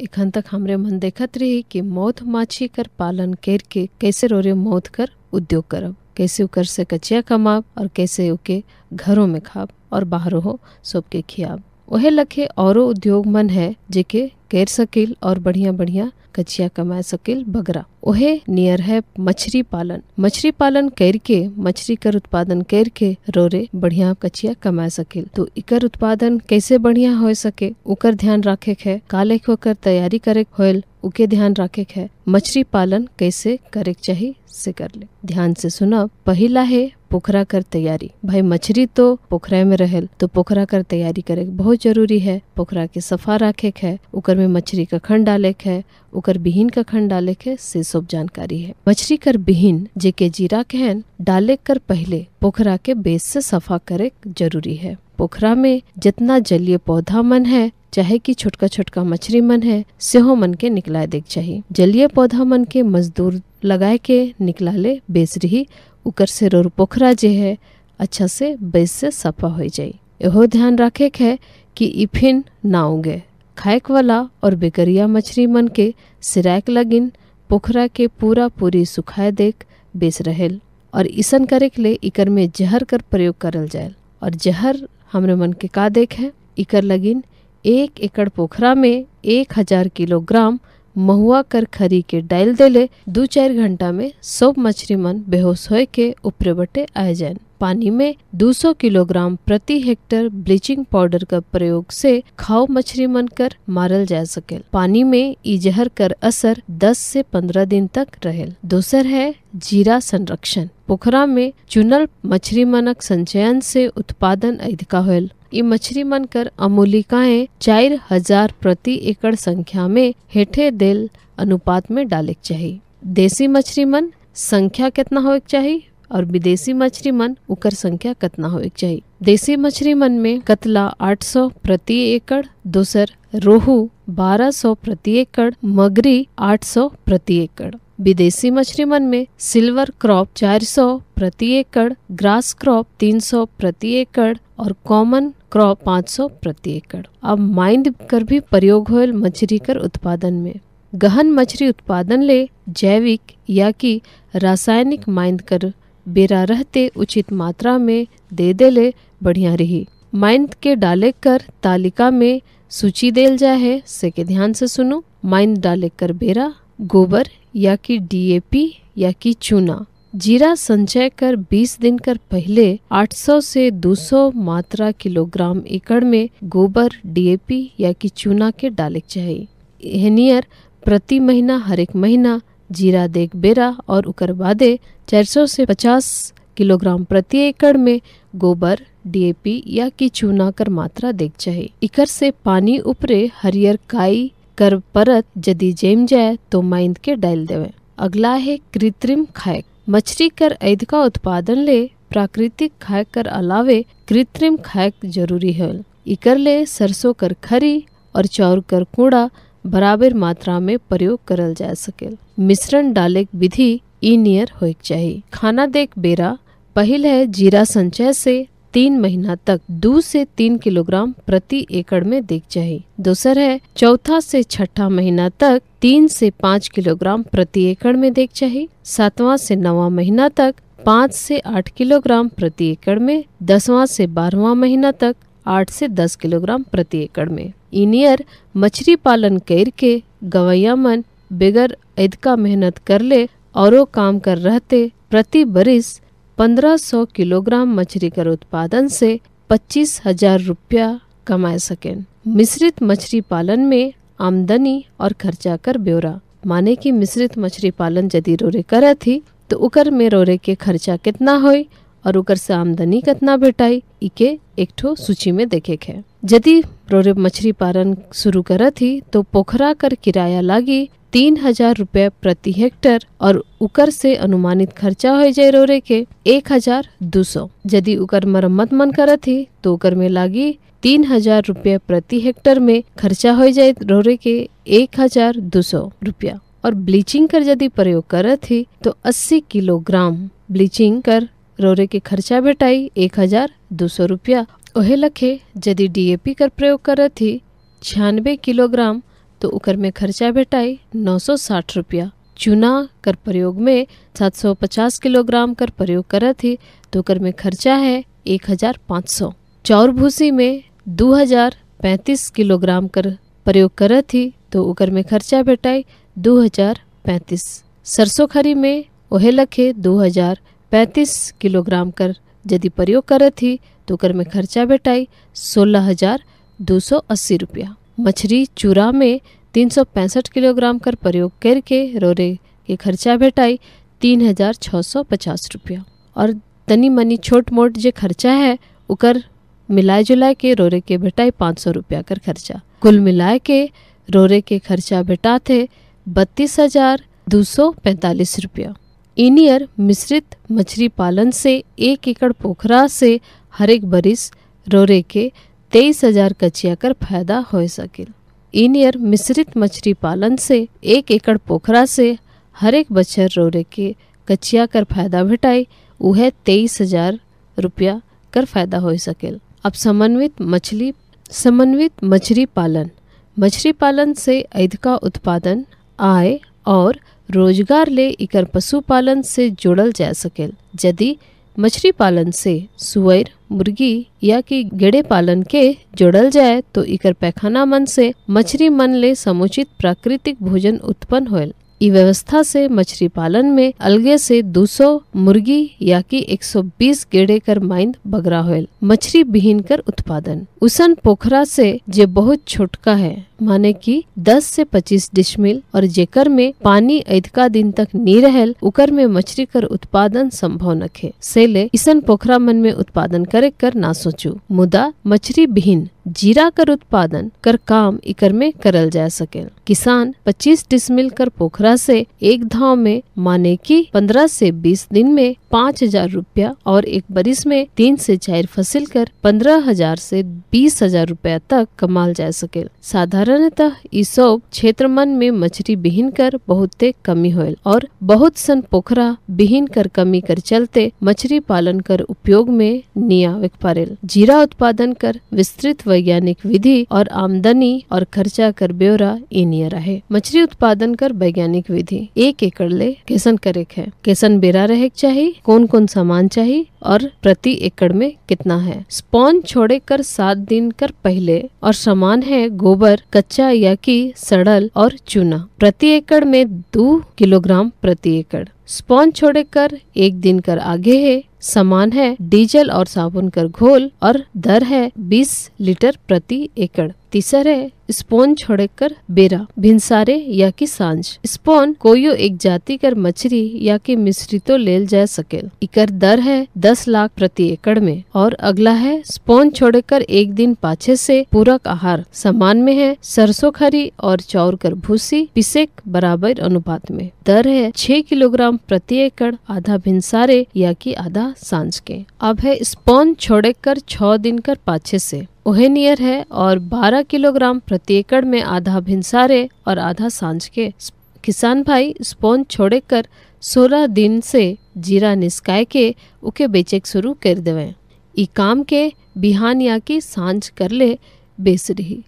इखन तक हमरे मन देखत रही कि मौत माछी कर पालन करके कैसे रोरे मौत कर उद्योग करब कैसे उकर से कचिया कमाब और कैसे उके घरों में खाब और बाहरों हो सबके खियाब वह लखे औरो उद्योग मन है जिके कर सकिल और बढ़िया बढ़िया कचिया कमा सकिल बगरा ओहे नियर है मछली पालन मछली पालन करके मछली कर उत्पादन करके रोरे बढ़िया कचिया कमा सकिल तो इकर उत्पादन कैसे बढ़िया हो सके उकर ध्यान रखे है काले होकर तैयारी करे होल उके ध्यान रखे है मछली पालन कैसे करे चाहिए से कर ले ध्यान से सुना पहला है पोखरा कर तैयारी भाई मछली तो पोखरा में रहे तो पोखरा कर तैयारी करे बहुत जरूरी है पोखरा के सफा रखे है उकर में मछरी का खंड डालेक है उकर बिहीन का खंड डालेक है से सब जानकारी है मछरी कर बिहीन जेके जीरा कहन डाले कर पहले पोखरा के बेस से सफा करे जरूरी है पोखरा में जितना जलीय पौधा मन है चाहे कि छोटका छोटका मछरी मन है सेहो मन के निकला देख चाहिए जलीय पौधा मन के मजदूर लगाए के निकला ले बेस रही उकर से रोर पोखरा जे है अच्छा से बेस से सफा हो जाये यो ध्यान रखे है कि इफिन ना उगे खायक वाला और बेकरिया मछरी मन के सिराक लगिन पोखरा के पूरा पूरी सुखाए देख बेच रहेल और ईसन करे के लिए इकर में जहर कर प्रयोग करल जाए और जहर हमरे मन के का देख है इकर लगिन एक एकड़ पोखरा में एक हजार किलोग्राम महुआ कर खरी के डाल दे दू चार घंटा में सब मछरी मन बेहोश होए के ऊपरे बटे आ जाए पानी में 200 किलोग्राम प्रति हेक्टर ब्लीचिंग पाउडर का प्रयोग से खाओ मछली मन कर मारल जा सके पानी में इजहर कर असर 10 से 15 दिन तक रहे दूसर है जीरा संरक्षण पोखरा में चुनल मछली मनक संचयन से उत्पादन अधिका होयल ई मछली मन कर अमूलिकाएं चार हजार प्रति एकड़ संख्या में हेठे दिल अनुपात में डाले चाहिए देसी मछली मन संख्या कितना होएक चाहिए और विदेशी मछरी मन उकर संख्या कतना हो चाहिए देसी मछरी मन में कतला 800 प्रति एकड़ दूसर रोहू 1200 प्रति एकड़ मगरी 800 प्रति एकड़ विदेशी मछली मन में सिल्वर क्रॉप 400 प्रति एकड़ ग्रास क्रॉप 300 प्रति एकड़ और कॉमन क्रॉप 500 प्रति एकड़ अब माइंड कर भी प्रयोग हो मछली कर उत्पादन में गहन मछली उत्पादन ले जैविक या कि रासायनिक माइंड कर बेरा रहते उचित मात्रा में दे देले बढ़िया रही माइंद के डाले कर तालिका में सूची दे जाए है सेके ध्यान से सुनो माइंद डाले कर बेरा गोबर या कि डीएपी या कि चूना जीरा संचय कर 20 दिन कर पहले 800 से 200 मात्रा किलोग्राम एकड़ में गोबर डीएपी या कि चूना के डाले चाहिए प्रति महीना हर एक महीना जीरा देख बेरा और उकर बादे चार से पचास किलोग्राम प्रति एकड़ में गोबर डीएपी या की कर मात्रा देख चाहिए इकर से पानी उपरे हरियर काई कर परत जदि जेम जाए तो माइंद के डाल देवे अगला है कृत्रिम खायक मछली कर ऐद का उत्पादन ले प्राकृतिक खायक कर अलावे कृत्रिम खायक जरूरी है इकर ले सरसों कर खरी और चौर कर कूड़ा बराबर मात्रा में प्रयोग करल जा सके मिश्रण डाले विधि ई नियर हो चाहिए खाना देख बेरा पहल है जीरा संचय से तीन महीना तक दो से तीन किलोग्राम प्रति एकड़ में देख चाहिए दूसर है चौथा से छठा महीना तक तीन से पाँच किलोग्राम प्रति एकड़ में देख चाहिए सातवां से नवा महीना तक पाँच से आठ किलोग्राम प्रति एकड़ में दसवां से बारहवा महीना तक आठ से दस किलोग्राम प्रति एकड़ में इनियर मछली पालन कर के गवैया मन बेगर का मेहनत कर ले और काम कर रहते प्रति बरिस 1500 किलोग्राम मछली कर उत्पादन से पच्चीस हजार रुपया कमा सके मिश्रित मछली पालन में आमदनी और खर्चा कर ब्योरा माने कि मिश्रित मछली पालन यदि रोरे करे थी तो उकर में रोरे के खर्चा कितना होई और उकर से आमदनी कितना भेटाई इके एक ठो सूची में देखे है यदि रोरे मछली पालन शुरू कर थी तो पोखरा कर किराया लागी तीन हजार रूपए प्रति हेक्टर और उकर से अनुमानित खर्चा हो जाए रोरे के एक हजार दो सौ यदि उकर मरम्मत मन कर थी तो उकर में लागी तीन हजार रूपए प्रति हेक्टर में खर्चा हो जाए रोरे के एक हजार दो सौ रूपया और ब्लीचिंग कर यदि प्रयोग कर थी तो अस्सी किलोग्राम ब्लीचिंग कर रोरे के खर्चा बेटाई एक हजार दो सौ रुपया ओहे लखे यदि डीएपी कर प्रयोग करे थी छियानवे किलोग्राम तो उकर में खर्चा बेटाई नौ सौ साठ रुपया चूना कर प्रयोग में सात सौ पचास किलोग्राम कर प्रयोग कर थी तो उकर में खर्चा है सौ चौर भूसी में पैंतीस किलोग्राम कर प्रयोग कर थी तो उकर में खर्चा बेटाई दो हजार पैंतीस सरसों खरी में ओहे लखे दो हजार पैंतीस किलोग्राम कर यदि प्रयोग कर थी तो कर में खर्चा बेटाई सोलह हजार दो सौ अस्सी रुपया मछली चूरा में तीन सौ पैंसठ किलोग्राम कर प्रयोग करके रोरे के खर्चा बेटाई तीन हजार छः सौ पचास रुपया और तनी मनी छोट मोट जो खर्चा है उकर मिलाए जुलाए के रोरे के बेटाई पाँच सौ रुपया कर खर्चा कुल मिलाए के रोरे के खर्चा बेटा थे बत्तीस हजार दो सौ पैंतालीस रुपया इनियर मिश्रित मछली पालन से एक एकड़ पोखरा से हरेक बरिस रोरे के तेईस हजार कचिया कर फायदा हो सके इनियर मिश्रित मछली पालन से एक एकड़ पोखरा से हरेक बच्चर रोरे के कचिया कर फायदा भेटाई वह तेईस हजार रुपया कर फायदा हो सके अब समन्वित मछली समन्वित मछली पालन मछली पालन से अधिका उत्पादन आय और रोजगार ले इकर पशुपालन से जोड़ल जा सकेल यदि मछली पालन से सुअर मुर्गी या कि गेड़े पालन के जोड़ल जाए तो इकर पैखाना मन से मछली मन ले समुचित प्राकृतिक भोजन उत्पन्न होल ई व्यवस्था से मछली पालन में अलगे से 200 मुर्गी या की 120 गेड़े कर माइंद बगरा होल मछली बिहीन कर उत्पादन उसन पोखरा से जे बहुत छोटका है माने कि 10 से 25 डिशमिल और जेकर में पानी अधिका दिन तक नी रहल उकर में मछली कर उत्पादन संभव न खे से इसन पोखरा मन में उत्पादन करे कर ना सोचू मुदा मछली बिहीन जीरा कर उत्पादन कर काम इकर में करल जा सके किसान 25 डिसमिल कर पोखरा से एक धाव में माने की 15 से 20 दिन में पाँच हजार रूपया और एक बरिस में तीन से चार फसल कर पंद्रह हजार से बीस हजार रूपया तक कमाल जा सके साधारणतः इस सब क्षेत्र मन में मछली बिहीन कर बहुत कमी होल और बहुत सन पोखरा बिहीन कर कमी कर चलते मछली पालन कर उपयोग में नहीं पारेल जीरा उत्पादन कर विस्तृत व वैज्ञानिक विधि और आमदनी और खर्चा कर ब्यौरा इनियर रहे मछली उत्पादन कर वैज्ञानिक विधि एक एकड़ ले कैसन करे है कैसन बेरा रहे चाहिए कौन कौन सामान चाहिए और प्रति एकड़ में कितना है स्पॉन छोड़े कर सात दिन कर पहले और सामान है गोबर कच्चा या की सड़ल और चूना प्रति एकड़ में दो किलोग्राम प्रति एकड़ स्पॉन छोड़े कर एक दिन कर आगे है समान है डीजल और साबुन कर घोल और दर है 20 लीटर प्रति एकड़ तीसरा है स्पोन छोड़कर बेरा भिनसारे या की सांझ स्पोन कोयो एक जाति कर मछली या की तो ले जा सके इकर दर है दस लाख प्रति एकड़ में और अगला है स्पोन छोड़कर एक दिन पाछे से पूरक आहार समान में है सरसों खरी और चौर कर भूसी पिसेक बराबर अनुपात में दर है छह किलोग्राम प्रति एकड़ आधा भिनसारे या की आधा सांझ के अब है स्पोन छोड़कर छह दिन कर पाछे ऐसी ओहेनियर है और 12 किलोग्राम प्रति एकड़ में आधा भिनसारे और आधा सांझ के किसान भाई स्पोन कर सोलह दिन से जीरा निस्काय के उके बेचे शुरू कर देवे ई काम के बिहान या की सांझ कर ले बेस रही